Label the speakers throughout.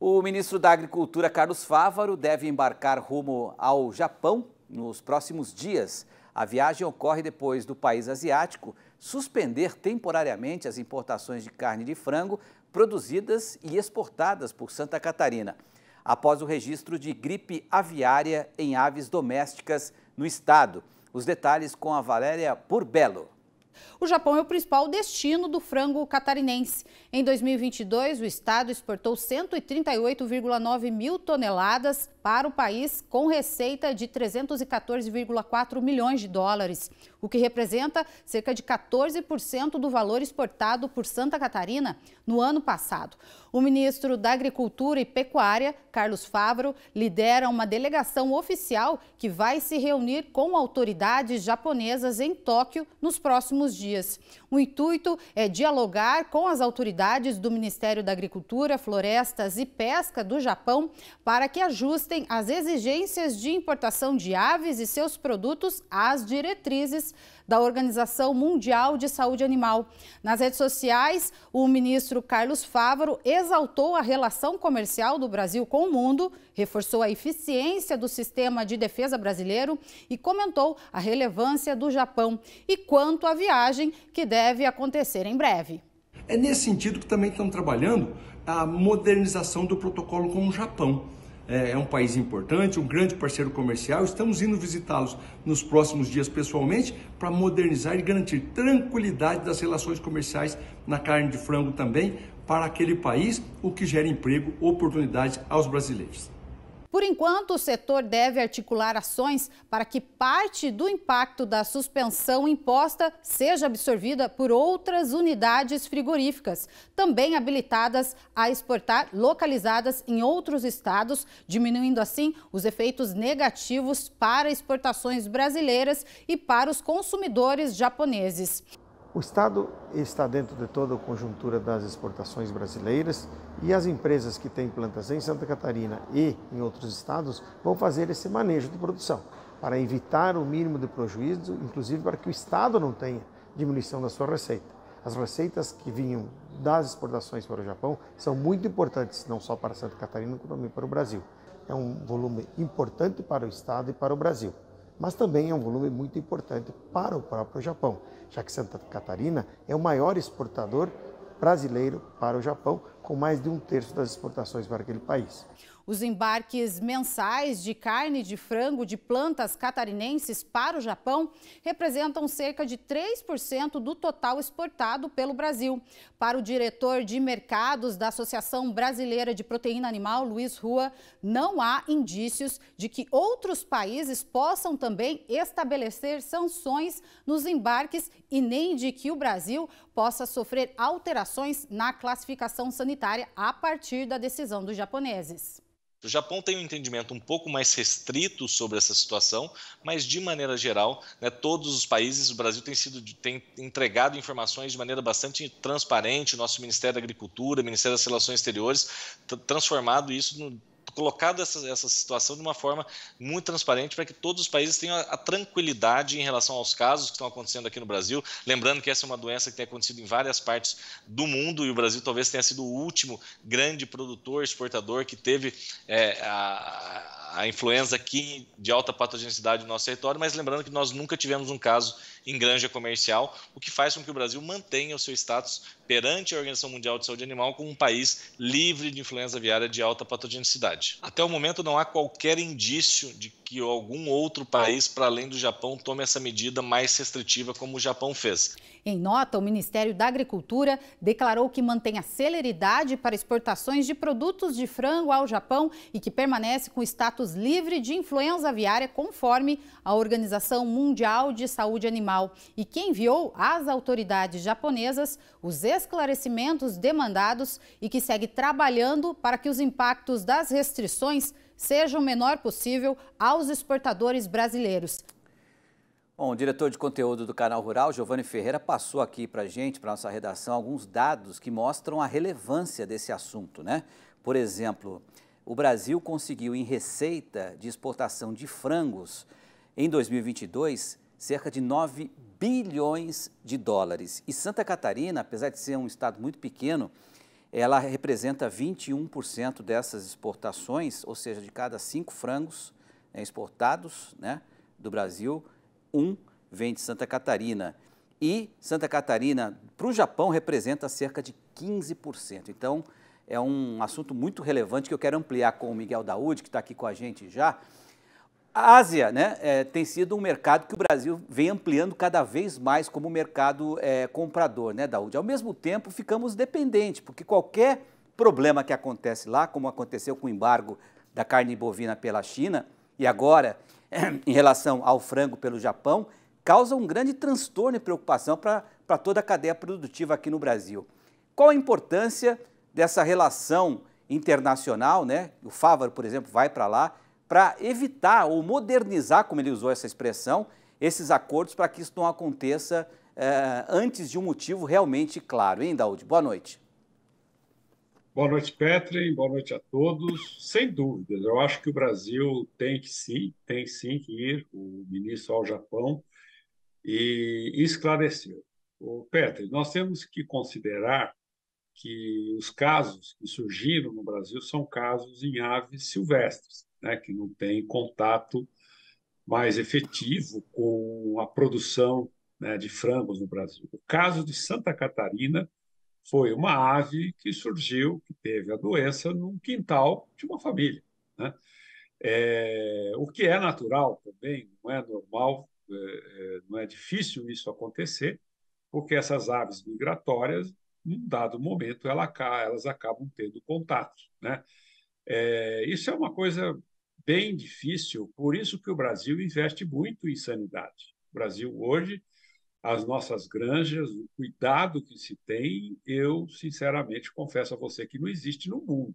Speaker 1: O ministro da Agricultura, Carlos Fávaro, deve embarcar rumo ao Japão nos próximos dias. A viagem ocorre depois do país asiático suspender temporariamente as importações de carne de frango produzidas e exportadas por Santa Catarina, após o registro de gripe aviária em aves domésticas no estado. Os detalhes com a Valéria Purbelo.
Speaker 2: O Japão é o principal destino do frango catarinense. Em 2022, o estado exportou 138,9 mil toneladas para o país, com receita de 314,4 milhões de dólares, o que representa cerca de 14% do valor exportado por Santa Catarina no ano passado. O ministro da Agricultura e Pecuária, Carlos Favaro, lidera uma delegação oficial que vai se reunir com autoridades japonesas em Tóquio nos próximos próximos dias. O intuito é dialogar com as autoridades do Ministério da Agricultura, Florestas e Pesca do Japão para que ajustem as exigências de importação de aves e seus produtos às diretrizes da Organização Mundial de Saúde Animal. Nas redes sociais, o ministro Carlos Fávaro exaltou a relação comercial do Brasil com o mundo reforçou a eficiência do sistema de defesa brasileiro e comentou a relevância do Japão e quanto à viagem que deve acontecer em breve.
Speaker 3: É nesse sentido que também estamos trabalhando a modernização do protocolo com o Japão. É, é um país importante, um grande parceiro comercial. Estamos indo visitá-los nos próximos dias pessoalmente para modernizar e garantir tranquilidade das relações comerciais na carne de frango também para aquele país, o que gera emprego, oportunidades aos brasileiros.
Speaker 2: Por enquanto, o setor deve articular ações para que parte do impacto da suspensão imposta seja absorvida por outras unidades frigoríficas, também habilitadas a exportar, localizadas em outros estados, diminuindo assim os efeitos negativos para exportações brasileiras e para os consumidores japoneses.
Speaker 1: O Estado está dentro de toda a conjuntura das exportações brasileiras e as empresas que têm plantas em Santa Catarina e em outros estados vão fazer esse manejo de produção para evitar o mínimo de prejuízo, inclusive para que o Estado não tenha diminuição da sua receita. As receitas que vinham das exportações para o Japão são muito importantes, não só para Santa Catarina, como também para o Brasil. É um volume importante para o Estado e para o Brasil mas também é um volume muito importante para o próprio Japão, já que Santa Catarina é o maior exportador brasileiro para o Japão, com mais de um terço das exportações para aquele país.
Speaker 2: Os embarques mensais de carne de frango de plantas catarinenses para o Japão representam cerca de 3% do total exportado pelo Brasil. Para o diretor de mercados da Associação Brasileira de Proteína Animal, Luiz Rua, não há indícios de que outros países possam também estabelecer sanções nos embarques e nem de que o Brasil possa sofrer alterações na classificação sanitária a partir da decisão dos japoneses.
Speaker 4: O Japão tem um entendimento um pouco mais restrito sobre essa situação, mas de maneira geral, né, todos os países, o Brasil tem sido tem entregado informações de maneira bastante transparente, o nosso Ministério da Agricultura, Ministério das Relações Exteriores, transformado isso no, colocado essa, essa situação de uma forma muito transparente para que todos os países tenham a, a, tranquilidade em relação aos casos que estão acontecendo aqui no Brasil. Lembrando que essa é uma doença que tem acontecido em várias partes do mundo e o Brasil talvez tenha sido o último grande produtor, exportador que teve é, a, a influenza aqui de alta patogenicidade no nosso território, mas lembrando que nós nunca tivemos um caso em granja comercial, o que faz com que o Brasil mantenha o seu status perante a Organização Mundial de Saúde Animal como um país livre de influenza aviária de alta patogenicidade. Até o momento não há qualquer indício de que algum outro país para além do Japão tome essa medida mais restritiva como o Japão fez.
Speaker 2: Em nota, o Ministério da Agricultura declarou que mantém a celeridade para exportações de produtos de frango ao Japão e que permanece com status livre de influenza aviária conforme a Organização Mundial de Saúde Animal formal e que enviou às autoridades japonesas os esclarecimentos demandados e que segue trabalhando para que os impactos das restrições sejam o menor possível aos exportadores brasileiros.
Speaker 1: Bom, o diretor de conteúdo do canal Rural, Giovanni Ferreira, passou aqui para a gente, para nossa redação, alguns dados que mostram a relevância desse assunto, né? Por exemplo, o Brasil conseguiu em receita de exportação de frangos em 2022 cerca de 9 bilhões de dólares. E Santa Catarina, apesar de ser um estado muito pequeno, ela representa 21% dessas exportações, ou seja, de cada cinco frangos né, exportados né, do Brasil, um vem de Santa Catarina. E Santa Catarina, para o Japão, representa cerca de 15%. Então, é um assunto muito relevante que eu quero ampliar com o Miguel Daúde, que está aqui com a gente já, a Ásia né, é, tem sido um mercado que o Brasil vem ampliando cada vez mais como mercado é, comprador, né, Daúde? Ao mesmo tempo, ficamos dependentes, porque qualquer problema que acontece lá, como aconteceu com o embargo da carne bovina pela China e agora em relação ao frango pelo Japão, causa um grande transtorno e preocupação para toda a cadeia produtiva aqui no Brasil. Qual a importância dessa relação internacional, né? O Fávaro, por exemplo, vai para lá para evitar ou modernizar, como ele usou essa expressão, esses acordos para que isso não aconteça eh, antes de um motivo realmente claro. Hein, Daúde? Boa noite.
Speaker 3: Boa noite, Petri. Boa noite a todos. Sem dúvidas, eu acho que o Brasil tem que sim, tem sim que ir, o ministro ao Japão, e esclarecer. O Petri, nós temos que considerar que os casos que surgiram no Brasil são casos em aves silvestres né, que não tem contato mais efetivo com a produção né, de frangos no Brasil. O caso de Santa Catarina foi uma ave que surgiu, que teve a doença num quintal de uma família. Né? É, o que é natural também, não é normal, é, é não é difícil isso acontecer, porque essas aves migratórias, num dado momento, elas acabam tendo contato. Né? É, isso é uma coisa bem difícil, por isso que o Brasil investe muito em sanidade. O Brasil hoje, as nossas granjas, o cuidado que se tem, eu sinceramente confesso a você que não existe no mundo.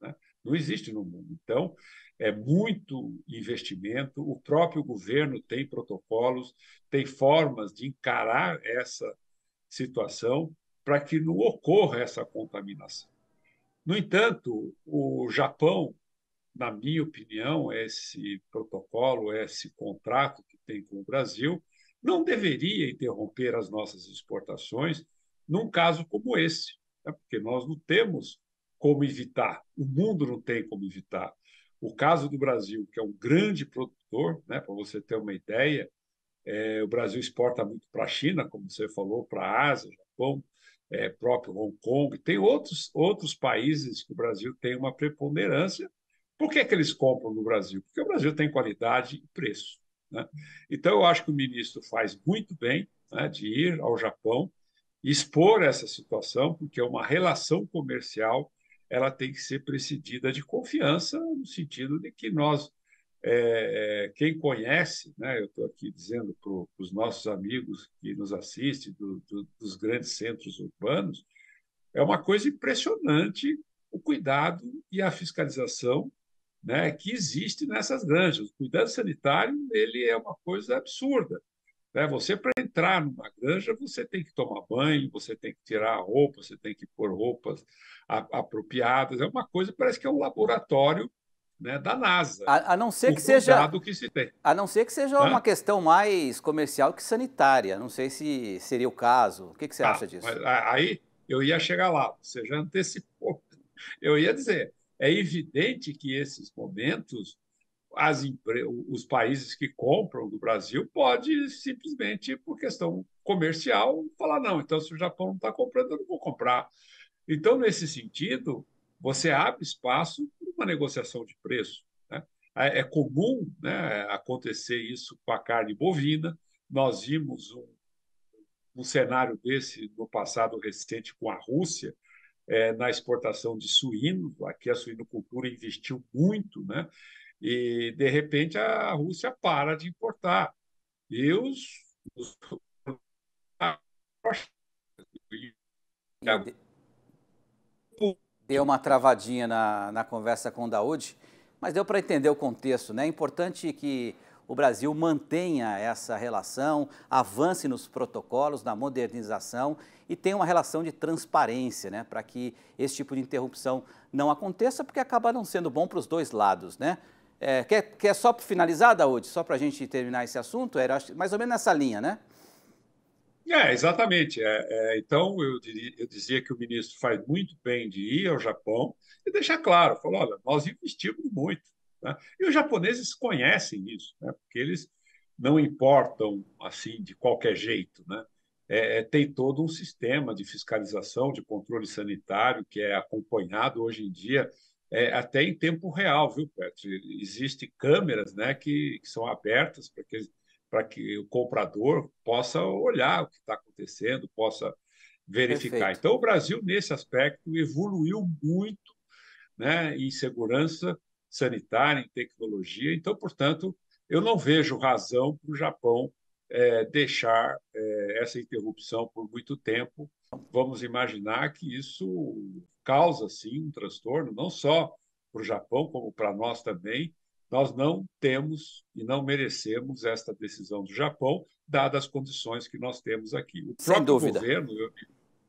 Speaker 3: Né? Não existe no mundo. Então, é muito investimento, o próprio governo tem protocolos, tem formas de encarar essa situação para que não ocorra essa contaminação. No entanto, o Japão na minha opinião, esse protocolo, esse contrato que tem com o Brasil, não deveria interromper as nossas exportações num caso como esse, né? porque nós não temos como evitar, o mundo não tem como evitar. O caso do Brasil, que é um grande produtor, né? para você ter uma ideia, é, o Brasil exporta muito para a China, como você falou, para a Ásia, Japão, é, próprio Hong Kong, tem outros, outros países que o Brasil tem uma preponderância, por que, que eles compram no Brasil? Porque o Brasil tem qualidade e preço. Né? Então, eu acho que o ministro faz muito bem né, de ir ao Japão e expor essa situação, porque é uma relação comercial ela tem que ser precedida de confiança, no sentido de que nós, é, é quem conhece, né, eu estou aqui dizendo para os nossos amigos que nos assistem do, do, dos grandes centros urbanos, é uma coisa impressionante o cuidado e a fiscalização né, que existe nessas granjas. O cuidado sanitário ele é uma coisa absurda. Né? Você, para entrar numa granja, você tem que tomar banho, você tem que tirar a roupa, você tem que pôr roupas apropriadas. É uma coisa, parece que é um laboratório né, da NASA. A, a não ser que seja que se tem. A não ser que
Speaker 1: seja Hã? uma questão mais comercial que sanitária. Não sei se seria o caso. O que, que você ah, acha disso?
Speaker 3: Aí eu ia chegar lá, você já antecipou. Eu ia dizer, é evidente que esses momentos as os países que compram do Brasil pode simplesmente, por questão comercial, falar: não, então se o Japão não está comprando, eu não vou comprar. Então, nesse sentido, você abre espaço para uma negociação de preço. Né? É, é comum né, acontecer isso com a carne bovina. Nós vimos um, um cenário desse no passado recente com a Rússia, é, na exportação de suíno. Aqui a suinocultura investiu muito, né? E, de repente, a Rússia para de importar. E os. os...
Speaker 1: Deu uma travadinha na, na conversa com o Daúde, mas deu para entender o contexto. Né? É importante que o Brasil mantenha essa relação, avance nos protocolos, na modernização e tenha uma relação de transparência, né, para que esse tipo de interrupção não aconteça, porque acaba não sendo bom para os dois lados, né? É, quer, quer só finalizar, Daúde, só para a gente
Speaker 3: terminar esse assunto? Era mais ou menos nessa linha, né? É, exatamente. É, é, então, eu, diria, eu, dizia que o ministro faz muito bem de ir ao Japão e deixar claro: falou, olha, nós investimos muito. Né? E os japoneses conhecem isso, né? porque eles não importam assim de qualquer jeito. Né? É, é, tem todo um sistema de fiscalização, de controle sanitário que é acompanhado hoje em dia é, até em tempo real, viu, Petro? Existem câmeras né, que, que são abertas para que, que o comprador possa olhar o que está acontecendo, possa verificar. Perfeito. Então, o Brasil, nesse aspecto, evoluiu muito né, em segurança sanitária, em tecnologia. Então, portanto, eu não vejo razão para o Japão é, deixar é, essa interrupção por muito tempo. Vamos imaginar que isso causa, sim, um transtorno, não só para o Japão, como para nós também. Nós não temos e não merecemos esta decisão do Japão, dadas as condições que nós temos aqui. O Sem próprio dúvida. governo, eu,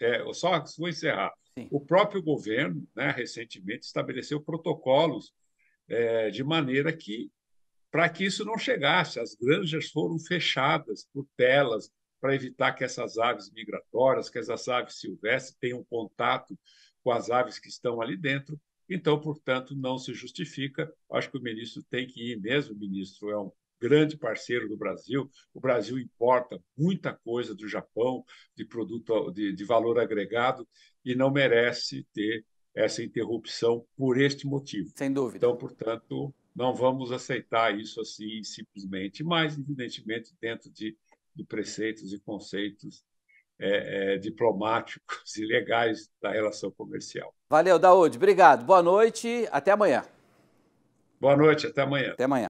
Speaker 3: é, eu só vou encerrar. Sim. O próprio governo, né, recentemente, estabeleceu protocolos é, de maneira que, para que isso não chegasse, as granjas foram fechadas por telas para evitar que essas aves migratórias, que essas aves silvestres tenham contato com as aves que estão ali dentro. Então, portanto, não se justifica. Acho que o ministro tem que ir mesmo. O ministro é um grande parceiro do Brasil. O Brasil importa muita coisa do Japão, de produto de, de valor agregado, e não merece ter essa interrupção por este motivo. Sem dúvida. Então, portanto, não vamos aceitar isso assim simplesmente, mas, evidentemente, dentro de, de preceitos e conceitos é, é, diplomáticos e legais da relação comercial.
Speaker 1: Valeu, Daúde. Obrigado. Boa noite. Até amanhã. Boa noite. Até amanhã. Até amanhã.